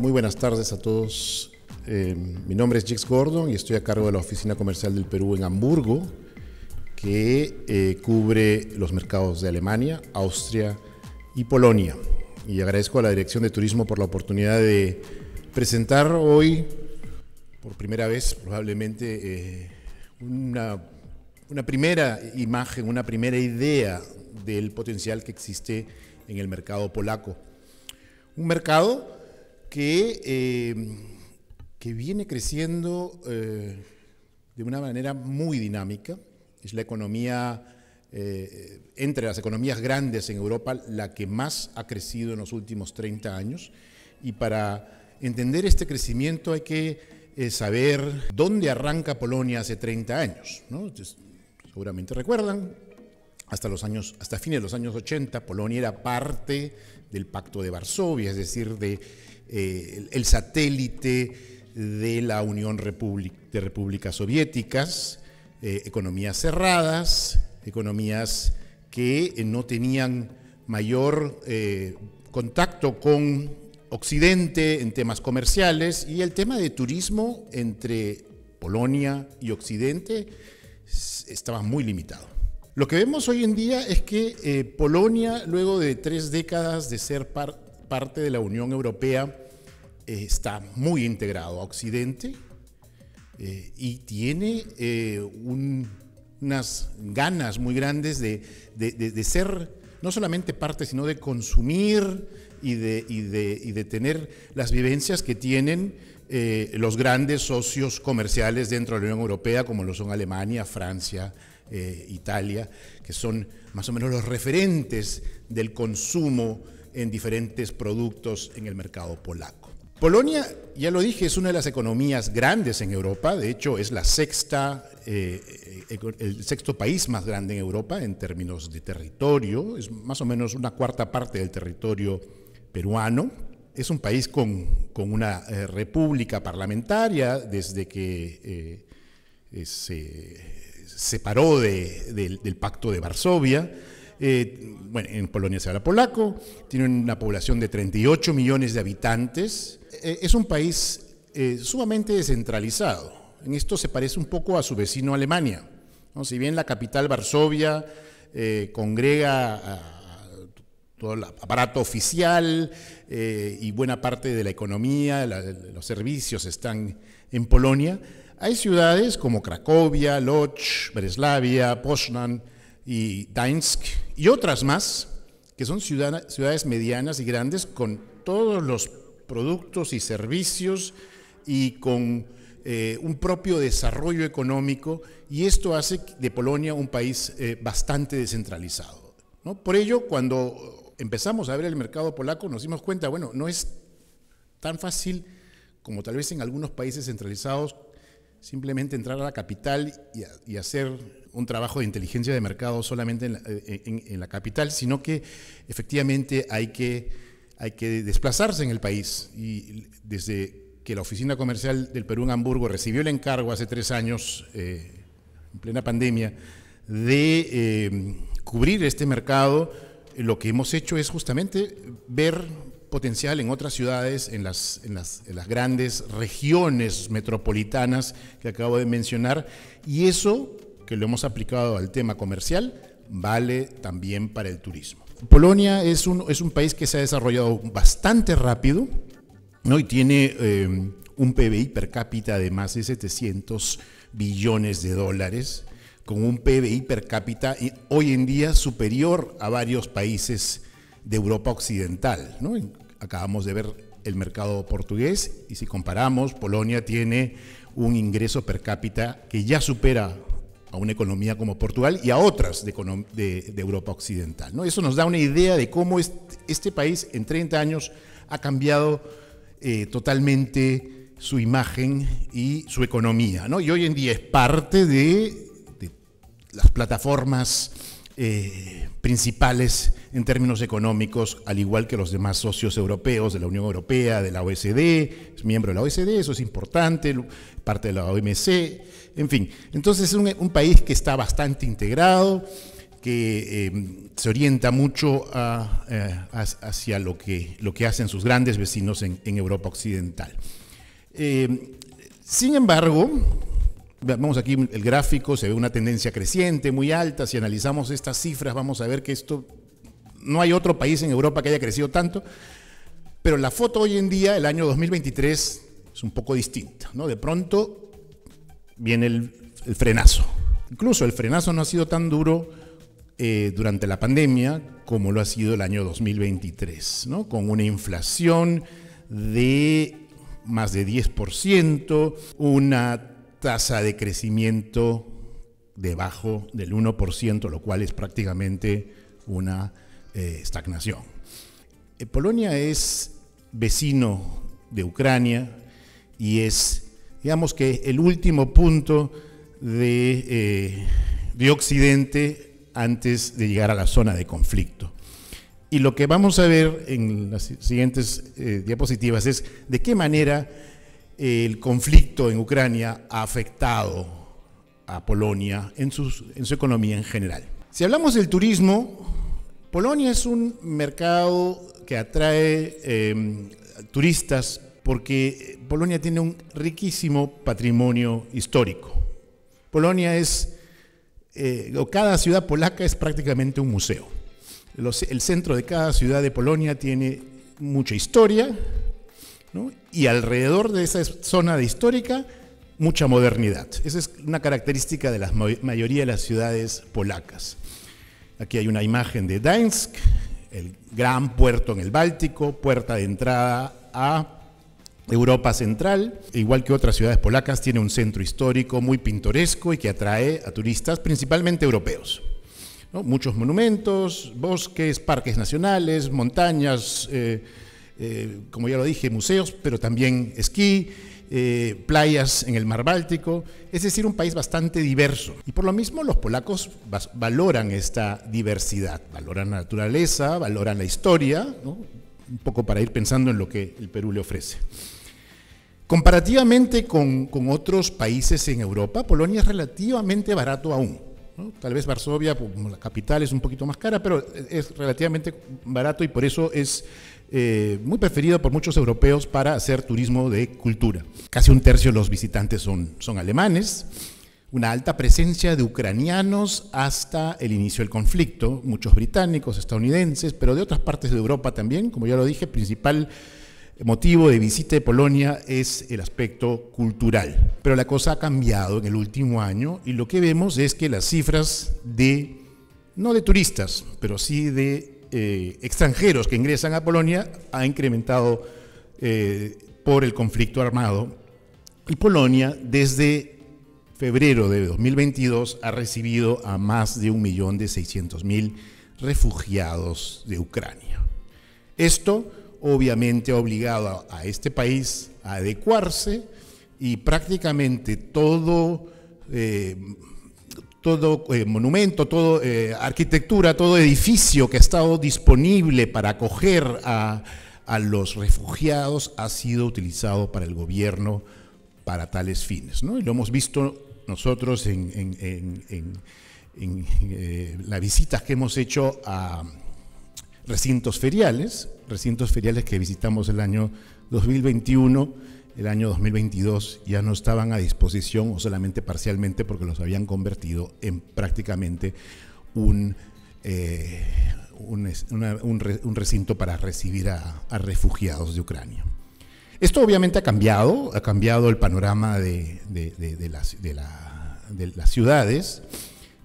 Muy buenas tardes a todos. Eh, mi nombre es Jix Gordon y estoy a cargo de la Oficina Comercial del Perú en Hamburgo, que eh, cubre los mercados de Alemania, Austria y Polonia. Y agradezco a la Dirección de Turismo por la oportunidad de presentar hoy, por primera vez probablemente, eh, una, una primera imagen, una primera idea del potencial que existe en el mercado polaco. Un mercado que, em, que viene creciendo eh, de una manera muy dinámica. Es la economía, eh, entre las economías grandes en Europa, la que más ha crecido en los últimos 30 años. Y para entender este crecimiento hay que eh, saber dónde arranca Polonia hace 30 años. ¿no? seguramente recuerdan, hasta, los años, hasta fines de los años 80, Polonia era parte del Pacto de Varsovia, es decir, de eh, el satélite de la Unión de Repúblicas Soviéticas, eh, economías cerradas, economías que eh, no tenían mayor contacto con Occidente en temas comerciales y el tema de turismo entre Polonia y Occidente estaba muy limitado. Lo que vemos hoy en día es que Polonia, luego de tres décadas de ser parte parte de la Unión Europea eh, está muy integrado a Occidente eh, y tiene eh, unas ganas muy grandes de, ser no solamente parte, sino de consumir y de, tener las vivencias que tienen los grandes socios comerciales dentro de la Unión Europea, como lo son Alemania, Francia, Italia, que son más o menos los referentes del consumo en diferentes productos en el mercado polaco. Polonia, ya lo dije, es una de las economías grandes en Europa, de hecho es la sexta, eh, el sexto país más grande en Europa en términos de territorio, es más o menos una cuarta parte del territorio peruano. Es un país con, una eh, república parlamentaria desde que eh, se separó del Pacto de Varsovia eh, bueno, en Polonia se habla polaco, tiene una población de 38 millones de habitantes. Eh, es un país eh, sumamente descentralizado. En esto se parece un poco a su vecino Alemania. Si bien la capital Varsovia congrega todo el aparato oficial y buena parte de la economía, los servicios están en Polonia. Hay ciudades como Cracovia, Lodz, Breslavia, Poznan y Gdańsk y otras más, que son ciudades medianas y grandes con todos los productos y servicios y con eh, un propio desarrollo económico y esto hace de Polonia un país eh, bastante descentralizado. ¿no? Por ello, cuando empezamos a ver el mercado polaco nos dimos cuenta, bueno, no es tan fácil como tal vez en algunos países centralizados simplemente entrar a la capital y hacer un trabajo de inteligencia de mercado solamente eh, eh, en la, capital, sino que efectivamente hay que, hay que desplazarse en el país. Y desde que la Oficina Comercial del Perú en Hamburgo recibió el encargo hace tres años, eh, en plena pandemia, de cubrir este mercado, lo que hemos hecho es justamente ver potencial en otras ciudades, en las, en las, en las grandes regiones metropolitanas que acabo de mencionar, y eso que lo hemos aplicado al tema comercial vale también para el turismo. Polonia es un, es un país que se ha desarrollado bastante rápido ¿no? y tiene eh, un PBI per cápita de más de 700 billones de dólares, con un PBI per cápita hoy en día superior a varios países de Europa Occidental. Acabamos de ver el mercado portugués y si comparamos, Polonia tiene un ingreso per cápita que ya supera a una economía como Portugal y a otras de, Europa Occidental. ¿no? Eso nos da una idea de cómo este, país en 30 años ha cambiado eh, totalmente su imagen y su economía. Y hoy en día es parte de las plataformas eh, principales en términos económicos, al igual que los demás socios europeos de la Unión Europea, de la OSD, e es miembro de la OECD, eso es importante, parte de la OMC, en fin. Entonces es un, país que está bastante integrado, que em, se orienta mucho eh, hacia lo que, lo que hacen sus grandes vecinos en, Europa Occidental. Em, sin embargo, Vemos aquí el gráfico, se ve una tendencia creciente, muy alta. Si analizamos estas cifras, vamos a ver que esto no hay otro país en Europa que haya crecido tanto. Pero la foto hoy en día, el año 2023, es un poco distinta. ¿no? De pronto viene el, frenazo. Incluso el frenazo no ha sido tan duro eh, durante la pandemia como lo ha sido el año 2023, ¿no? con una inflación de más de 10%, una tasa de crecimiento debajo del 1%, lo cual es prácticamente una eh, estagnación. Eh, Polonia es vecino de Ucrania y es, digamos que, el último punto de, eh, de Occidente antes de llegar a la zona de conflicto. Y lo que vamos a ver en las siguientes diapositivas es de qué manera el conflicto en Ucrania ha afectado a Polonia en, en su economía en general. Si hablamos del turismo, Polonia es un mercado que atrae em, turistas porque Polonia tiene un riquísimo patrimonio histórico. Polonia es, eh, o cada ciudad polaca es prácticamente un museo. Los, el centro de cada ciudad de Polonia tiene mucha historia, y alrededor de esa zona histórica mucha modernidad. Esa es una característica de la mayoría de las ciudades polacas. Aquí hay una imagen de Gdańsk, el gran puerto en el Báltico, puerta de entrada a Europa Central, igual que otras ciudades polacas, tiene un centro histórico muy pintoresco y que atrae a turistas principalmente europeos. Muchos monumentos, bosques, parques nacionales, montañas. Eh, eh, como ya lo dije, museos, pero también esquí, eh, playas en el mar Báltico, es decir, un país bastante diverso. Y por lo mismo los polacos valoran esta diversidad, valoran la naturaleza, valoran la historia, un poco para ir pensando en lo que el Perú le ofrece. Comparativamente con, otros países en Europa, Polonia es relativamente barato aún. Tal vez Varsovia, como la capital, es un poquito más cara, pero es relativamente barato y por eso es eh, muy preferido por muchos europeos para hacer turismo de cultura. Casi un tercio de los visitantes son, son alemanes, una alta presencia de ucranianos hasta el inicio del conflicto, muchos británicos, estadounidenses, pero de otras partes de Europa también, como ya lo dije, principal motivo de visita de Polonia es el aspecto cultural. Pero la cosa ha cambiado en el último año y lo que vemos es que las cifras de, no de turistas, pero sí de eh, extranjeros que ingresan a Polonia ha incrementado eh, por el conflicto armado. Y Polonia desde febrero de 2022 ha recibido a más de 1.600.000 refugiados de Ucrania. Esto obviamente ha obligado a, este país a adecuarse y prácticamente todo eh, todo eh, monumento, toda eh, arquitectura, todo edificio que ha estado disponible para acoger a, los refugiados ha sido utilizado para el gobierno para tales fines. Y lo hemos visto nosotros en, eh, las visitas que hemos hecho a recintos feriales, recintos feriales que visitamos el año 2021 el año 2022 ya no estaban a disposición o solamente parcialmente porque los habían convertido en prácticamente un, eh, un, recinto para recibir a, refugiados de Ucrania. Esto obviamente ha cambiado, ha cambiado el panorama de, las, ciudades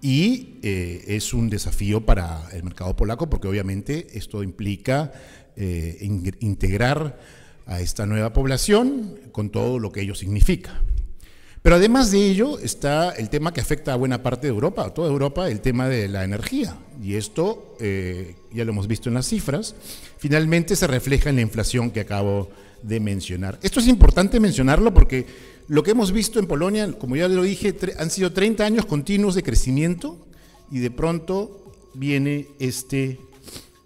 y eh, es un desafío para el mercado polaco porque obviamente esto implica eh, integrar a esta nueva población con todo lo que ello significa. Pero además de ello está el tema que afecta a buena parte de Europa, a toda Europa, el tema de la energía. Y esto, eh, ya lo hemos visto en las cifras, finalmente se refleja en la inflación que acabo de mencionar. Esto es importante mencionarlo porque lo que hemos visto en Polonia, como ya lo dije, han sido 30 años continuos de crecimiento y de pronto viene este,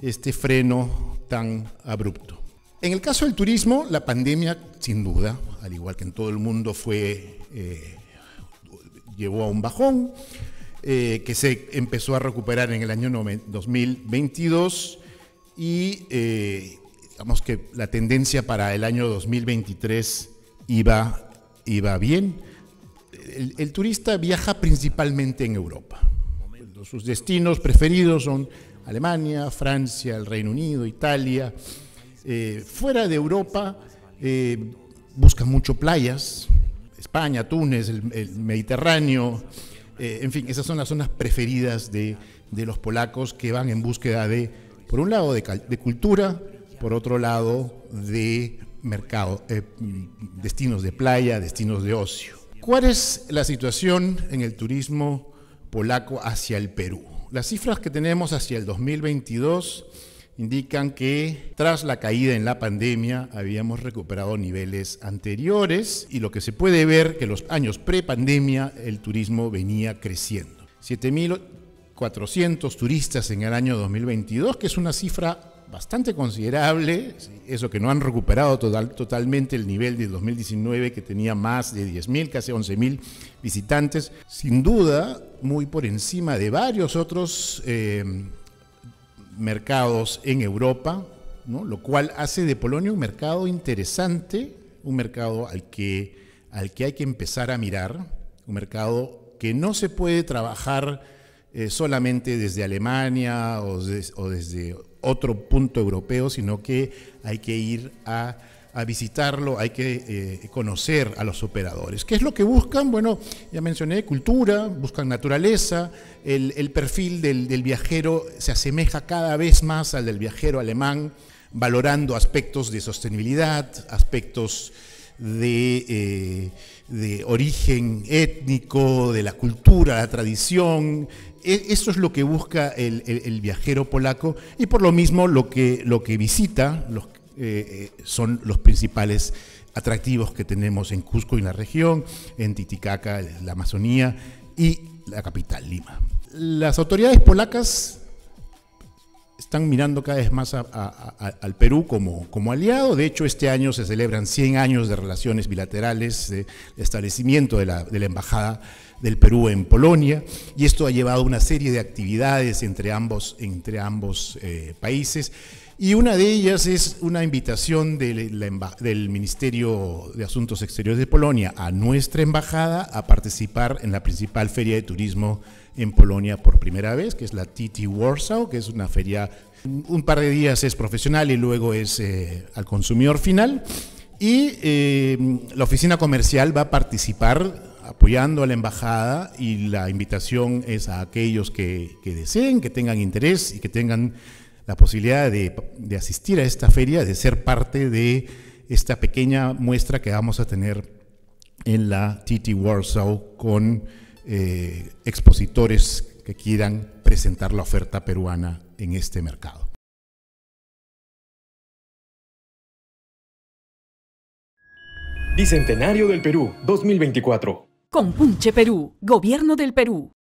este freno tan abrupto. En el caso del turismo, la pandemia, sin duda, al igual que en todo el mundo, fue, eh, llevó a un bajón eh, que se empezó a recuperar en el año 2022 y eh, que la tendencia para el año 2023 iba, iba bien. el turista viaja principalmente en Europa. Sus destinos preferidos son Alemania, Francia, el Reino Unido, Italia. Eh, fuera de Europa eh, buscan mucho playas, España, Túnez, el, Mediterráneo, eh, en fin, esas son las zonas preferidas de, los polacos que van en búsqueda de, por un lado, de, de cultura, por otro lado, de mercado, destinos de playa, destinos de ocio. ¿Cuál es la situación en el turismo polaco hacia el Perú? Las cifras que tenemos hacia el 2022 indican que tras la caída en la pandemia habíamos recuperado niveles anteriores y lo que se puede ver que los años pre-pandemia el turismo venía creciendo. 7.400 turistas en el año 2022, que es una cifra bastante considerable, eso que no han recuperado total, totalmente el nivel de 2019 que tenía más de 10.000, casi 11.000 visitantes, sin duda muy por encima de varios otros... Eh, mercados en Europa, ¿no? lo cual hace de Polonia un mercado interesante, un mercado al que, al que hay que empezar a mirar, un mercado que no se puede trabajar eh, solamente desde Alemania o desde otro punto europeo, sino que hay que ir a a visitarlo, hay que eh, conocer a los operadores. ¿Qué es lo que buscan? Bueno, ya mencioné cultura, buscan naturaleza, el, perfil del, viajero se asemeja cada vez más al del viajero alemán, valorando aspectos de sostenibilidad, aspectos de, eh, origen étnico, de la cultura, la tradición. E, eso es lo que busca el, viajero polaco y por lo mismo lo que, lo que visita, los, eh, eh, son los principales atractivos que tenemos en Cusco y en la región, en Titicaca, la Amazonía y la capital, Lima. Las autoridades polacas están mirando cada vez más al Perú como, como aliado. De hecho, este año se celebran 100 años de relaciones bilaterales, de establecimiento de la, Embajada del Perú en Polonia, y esto ha llevado a una serie de actividades entre ambos, entre ambos eh, países y una de ellas es una invitación del, del, Ministerio de Asuntos Exteriores de Polonia a nuestra embajada a participar en la principal feria de turismo en Polonia por primera vez, que es la TT Warsaw, que es una feria, un par de días es profesional y luego es eh, al consumidor final. Y eh, la oficina comercial va a participar apoyando a la embajada y la invitación es a aquellos que deseen, que tengan interés y que tengan la posibilidad de, asistir a esta feria, de ser parte de esta pequeña muestra que vamos a tener en la TT Warsaw con eh, expositores que quieran presentar la oferta peruana en este mercado. Bicentenario del Perú 2024. Compunche Perú, Gobierno del Perú.